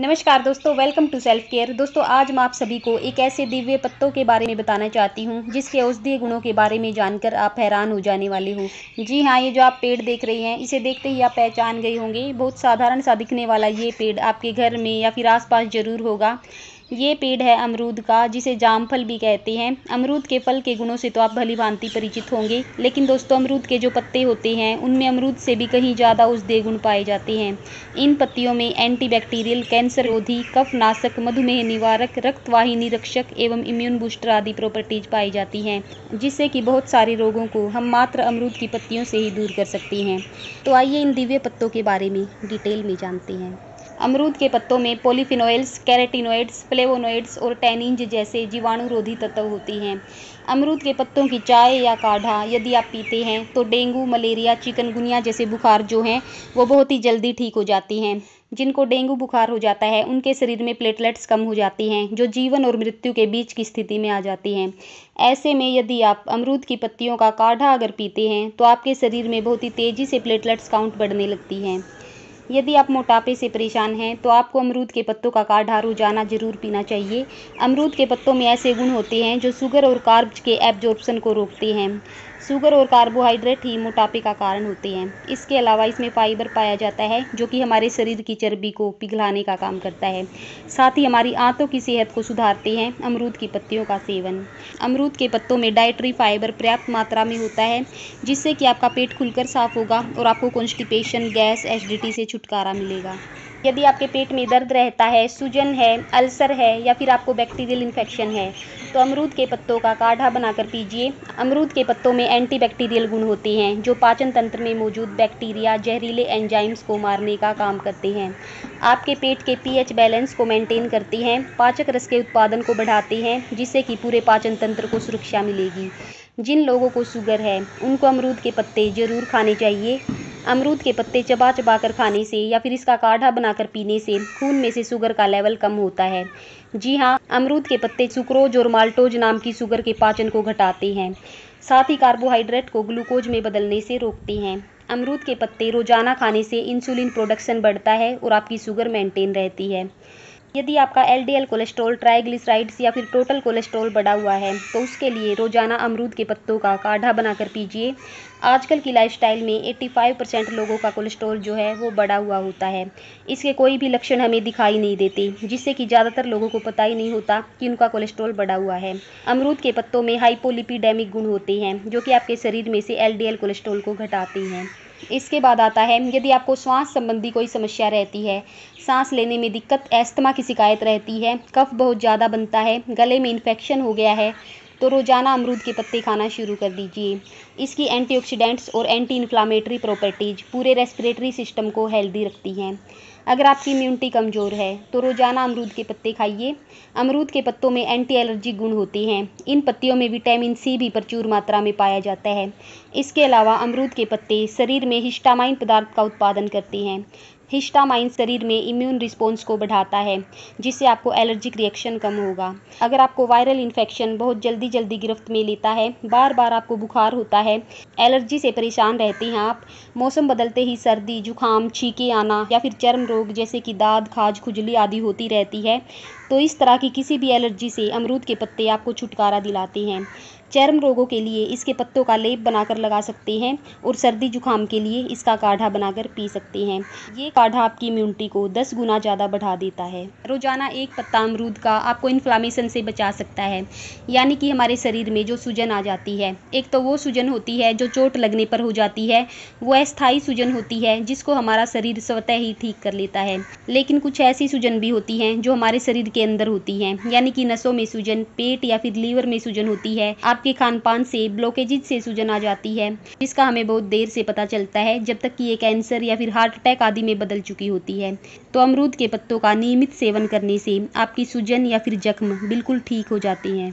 नमस्कार दोस्तों welcome to self care दोस्तों आज मैं आप सभी को एक ऐसे दिव्य पत्तों के बारे में बताना चाहती हूँ जिसके औषधीय गुणों के बारे में जानकर आप हैरान हो जाने वाले हो जी हाँ ये जो आप पेड़ देख रहे हैं इसे देखते ही आप पहचान गए होंगे बहुत साधारण सा दिखने वाला ये पेड़ आपके घर में या फिर आस ज़रूर होगा ये पेड़ है अमरूद का जिसे जामफल भी कहते हैं अमरूद के फल के गुणों से तो आप भली भांति परिचित होंगे लेकिन दोस्तों अमरूद के जो पत्ते होते हैं उनमें अमरूद से भी कहीं ज़्यादा औषधीय गुण पाए जाते हैं इन पत्तियों में एंटीबैक्टीरियल कैंसर रोधी कफ नाशक मधुमेह निवारक रक्तवाहिनी रक्षक एवं इम्यून बूस्टर आदि प्रॉपर्टीज पाई जाती हैं जिससे कि बहुत सारे रोगों को हम मात्र अमरूद की पत्तियों से ही दूर कर सकते हैं तो आइए इन दिव्य पत्तों के बारे में डिटेल में जानते हैं अमरूद के पत्तों में पोलिफिनोइल्स कैरेटिनोइड्स फ्लेवोनोइड्स और टैनिंज जैसे जीवाणुरोधी तत्व होते हैं। अमरूद के पत्तों की चाय या काढ़ा यदि आप पीते हैं तो डेंगू, मलेरिया, चिकनगुनिया जैसे बुखार जो हैं वो बहुत ही जल्दी ठीक हो जाते हैं। जिनको डेंगू बुखार हो जाता है उनके शरीर में प्लेटलेट्स कम हो जाती हैं जो जीवन और मृत्यु के बीच की स्थिति में आ जाती हैं। ऐसे में यदि आप अमरूद की पत्तियों का काढ़ा अगर पीते हैं तो आपके शरीर में बहुत ही तेज़ी से प्लेटलेट्स काउंट बढ़ने लगती हैं यदि आप मोटापे से परेशान हैं तो आपको अमरूद के पत्तों का काढ़ा रोजाना ज़रूर पीना चाहिए अमरूद के पत्तों में ऐसे गुण होते हैं जो शुगर और कार्ब्स के एब्जॉर्प्शन को रोकते हैं शुगर और कार्बोहाइड्रेट ही मोटापे का कारण होते हैं इसके अलावा इसमें फाइबर पाया जाता है जो कि हमारे शरीर की चर्बी को पिघलाने का काम करता है साथ ही हमारी आंतों की सेहत को सुधारते हैं अमरूद की पत्तियों का सेवन अमरूद के पत्तों में डाइट्री फाइबर पर्याप्त मात्रा में होता है जिससे कि आपका पेट खुलकर साफ होगा और आपको कॉन्स्टिपेशन गैस एसिडिटी से छुटकारा मिलेगा यदि आपके पेट में दर्द रहता है सूजन है अल्सर है या फिर आपको बैक्टीरियल इन्फेक्शन है तो अमरूद के पत्तों का काढ़ा बनाकर पीजिए अमरूद के पत्तों में एंटी बैक्टीरियल गुण होते हैं जो पाचन तंत्र में मौजूद बैक्टीरिया जहरीले एंजाइम्स को मारने का काम करते हैं आपके पेट के पी बैलेंस को मेनटेन करते हैं पाचक रस के उत्पादन को बढ़ाते हैं जिससे कि पूरे पाचन तंत्र को सुरक्षा मिलेगी जिन लोगों को शुगर है उनको अमरूद के पत्ते ज़रूर खाने चाहिए अमरूद के पत्ते चबा चबा कर खाने से या फिर इसका काढ़ा बनाकर पीने से खून में से शुगर का लेवल कम होता है जी हाँ अमरूद के पत्ते सुक्रोज और माल्टोज नाम की शुगर के पाचन को घटाते हैं साथ ही कार्बोहाइड्रेट को ग्लूकोज में बदलने से रोकते हैं अमरूद के पत्ते रोजाना खाने से इंसुलिन प्रोडक्शन बढ़ता है और आपकी शुगर मेंटेन रहती है यदि आपका L D L cholesterol triglycerides या फिर टोटल कोलेस्ट्रॉल बढ़ा हुआ है तो उसके लिए रोज़ाना अमरूद के पत्तों का काढ़ा बनाकर पीजिए आजकल की लाइफस्टाइल में 85 परसेंट लोगों का कोलेस्ट्रॉल जो है वो बढ़ा हुआ होता है इसके कोई भी लक्षण हमें दिखाई नहीं देते जिससे कि ज़्यादातर लोगों को पता ही नहीं होता कि उनका कोलेस्ट्रॉल बढ़ा हुआ है अमरूद के पत्तों में हाइपोलिपिडेमिक गुण होते हैं जो कि आपके शरीर में से एल डी कोलेस्ट्रॉल को घटाते हैं इसके बाद आता है यदि आपको श्वास संबंधी कोई समस्या रहती है सांस लेने में दिक्कत एस्थमा की शिकायत रहती है कफ बहुत ज़्यादा बनता है गले में इन्फेक्शन हो गया है तो रोज़ाना अमरूद के पत्ते खाना शुरू कर दीजिए इसकी एंटीऑक्सीडेंट्स और एंटी इन्फ्लामेटरी प्रॉपर्टीज़ पूरे रेस्पिरेटरी सिस्टम को हेल्दी रखती हैं अगर आपकी इम्यूनिटी कमज़ोर है तो रोज़ाना अमरूद के पत्ते खाइए अमरूद के पत्तों में एंटी एलर्जी गुण होते हैं इन पत्तियों में विटामिन सी भी प्रचुर मात्रा में पाया जाता है इसके अलावा अमरूद के पत्ते शरीर में हिस्टामाइन पदार्थ का उत्पादन करते हैं हिस्टामाइन शरीर में इम्यून रिस्पॉन्स को बढ़ाता है जिससे आपको एलर्जिक रिएक्शन कम होगा अगर आपको वायरल इन्फेक्शन बहुत जल्दी जल्दी गिरफ्त में लेता है बार बार आपको बुखार होता है एलर्जी से परेशान रहते हैं आप मौसम बदलते ही सर्दी जुकाम छीके आना या फिर चर्म रोग जैसे कि दाद खाज खुजली आदि होती रहती है तो इस तरह की किसी भी एलर्जी से अमरूद के पत्ते आपको छुटकारा दिलाते हैं चर्म रोगों के लिए इसके पत्तों का लेप बनाकर लगा सकते हैं और सर्दी जुकाम के लिए इसका काढ़ा बनाकर पी सकते हैं ये काढ़ा आपकी इम्यूनिटी को दस गुना ज़्यादा बढ़ा देता है रोज़ाना एक पत्ता अमरूद का आपको इन्फ्लामेशन से बचा सकता है यानी कि हमारे शरीर में जो सूजन आ जाती है एक तो वो सूजन होती है जो चोट लगने पर हो जाती है वो अस्थायी सूजन होती है जिसको हमारा शरीर स्वतः ही ठीक कर लेता है लेकिन कुछ ऐसी सूजन भी होती हैं जो हमारे शरीर के अंदर होती हैं यानी कि नसों में सूजन पेट या फिर लीवर में सूजन होती है आप आपके खान पान से ब्लॉकेजेज से सूजन आ जाती है जिसका हमें बहुत देर से पता चलता है जब तक कि ये कैंसर या फिर हार्ट अटैक आदि में बदल चुकी होती है तो अमरूद के पत्तों का नियमित सेवन करने से आपकी सूजन या फिर जख्म बिल्कुल ठीक हो जाते हैं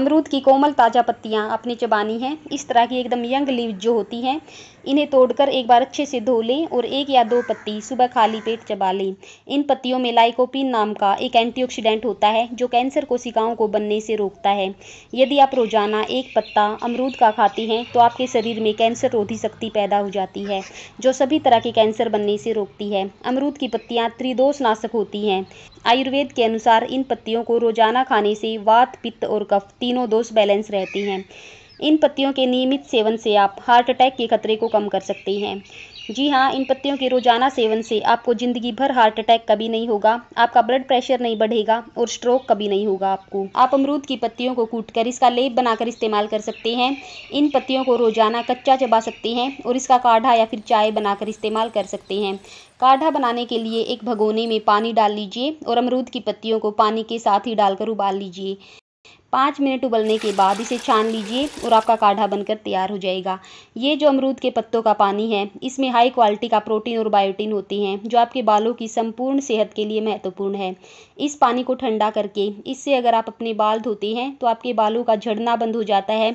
अमरूद की कोमल ताज़ा पत्तियाँ अपनी चबानी हैं इस तरह की एकदम यंग लीव जो होती हैं इन्हें तोड़कर एक बार अच्छे से धो लें और एक या दो पत्ती सुबह खाली पेट चबा लें इन पत्तियों में लाइकोपिन नाम का एक एंटीऑक्सीडेंट होता है जो कैंसर कोशिकाओं को बनने से रोकता है यदि आप रोजाना एक पत्ता अमरूद का खाते हैं तो आपके शरीर में कैंसर रोधी शक्ति पैदा हो जाती है जो सभी तरह के कैंसर बनने से रोकती है अमरूद की पत्तियाँ त्रिदोषनाशक होती हैं आयुर्वेद के अनुसार इन पत्तियों को रोजाना खाने से वात पित्त और कफ तीनों दोष बैलेंस रहती हैं इन पत्तियों के नियमित सेवन से आप हार्ट अटैक के खतरे को कम कर सकते हैं जी हाँ इन पत्तियों के रोजाना सेवन से आपको ज़िंदगी भर हार्ट अटैक कभी नहीं होगा आपका ब्लड प्रेशर नहीं बढ़ेगा और स्ट्रोक कभी नहीं होगा आपको आप अमरूद की पत्तियों को कूटकर इसका लेप बनाकर इस्तेमाल कर सकते हैं इन पत्तियों को रोजाना कच्चा चबा सकते हैं और इसका काढ़ा या फिर चाय बनाकर इस्तेमाल कर सकते हैं काढ़ा बनाने के लिए एक भगोने में पानी डाल लीजिए और अमरूद की पत्तियों को पानी के साथ ही डालकर उबाल लीजिए पाँच मिनट उबलने के बाद इसे छान लीजिए और आपका काढ़ा बनकर तैयार हो जाएगा ये जो अमरूद के पत्तों का पानी है इसमें हाई क्वालिटी का प्रोटीन और बायोटीन होती हैं जो आपके बालों की संपूर्ण सेहत के लिए महत्वपूर्ण है इस पानी को ठंडा करके इससे अगर आप अपने बाल धोते हैं तो आपके बालों का झड़ना बंद हो जाता है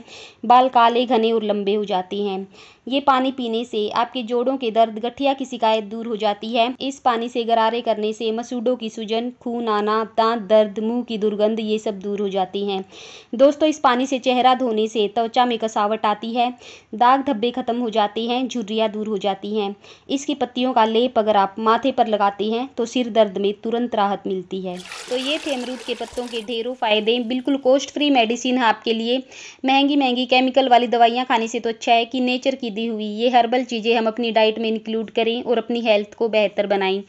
बाल काले घने और लंबे हो जाते हैं ये पानी पीने से आपके जोड़ों के दर्द गठिया की शिकायत दूर हो जाती है इस पानी से गरारे करने से मसूडों की सूजन खून आना दांत दर्द मुंह की दुर्गंध ये सब दूर हो जाती हैं दोस्तों इस पानी से चेहरा धोने से त्वचा में कसावट आती है दाग धब्बे ख़त्म हो जाते हैं झुर्रियाँ दूर हो जाती हैं इसकी पत्तियों का लेप अगर आप माथे पर लगाते हैं तो सिर दर्द में तुरंत राहत मिलती है तो ये थे अमरूद के पत्तों के ढेरों फ़ायदे बिल्कुल कोस्ट फ्री मेडिसिन है आपके लिए महंगी महंगी केमिकल वाली दवाइयाँ खाने से तो अच्छा है कि नेचर की दी हुई ये हर्बल चीज़ें हम अपनी डाइट में इंक्लूड करें और अपनी हेल्थ को बेहतर बनाएं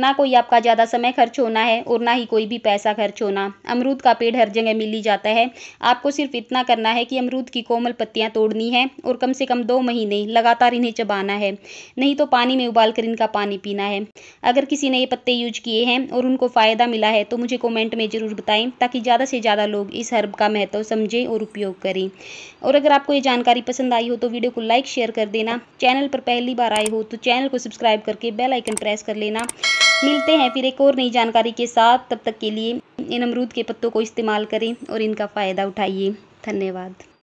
ना कोई आपका ज़्यादा समय खर्च होना है और ना ही कोई भी पैसा खर्च होना अमरूद का पेड़ हर जगह मिल ही जाता जाता है आपको सिर्फ इतना करना है कि अमरूद की कोमल पत्तियां तोड़नी है और कम से कम दो महीने लगातार इन्हें चबाना है नहीं तो पानी में उबाल कर इनका पानी पीना है अगर किसी ने ये पत्ते यूज किए हैं और उनको फ़ायदा मिला है तो मुझे कॉमेंट में ज़रूर बताएं ताकि ज़्यादा से ज़्यादा लोग इस हर्ब का महत्व समझें और उपयोग करें और अगर आपको ये जानकारी पसंद आई हो तो वीडियो को लाइक शेयर कर देना चैनल पर पहली बार आए हो तो चैनल को सब्सक्राइब करके बेल आइकन प्रेस कर लेना मिलते हैं फिर एक और नई जानकारी के साथ तब तक के लिए इन अमरूद के पत्तों को इस्तेमाल करें और इनका फ़ायदा उठाइए धन्यवाद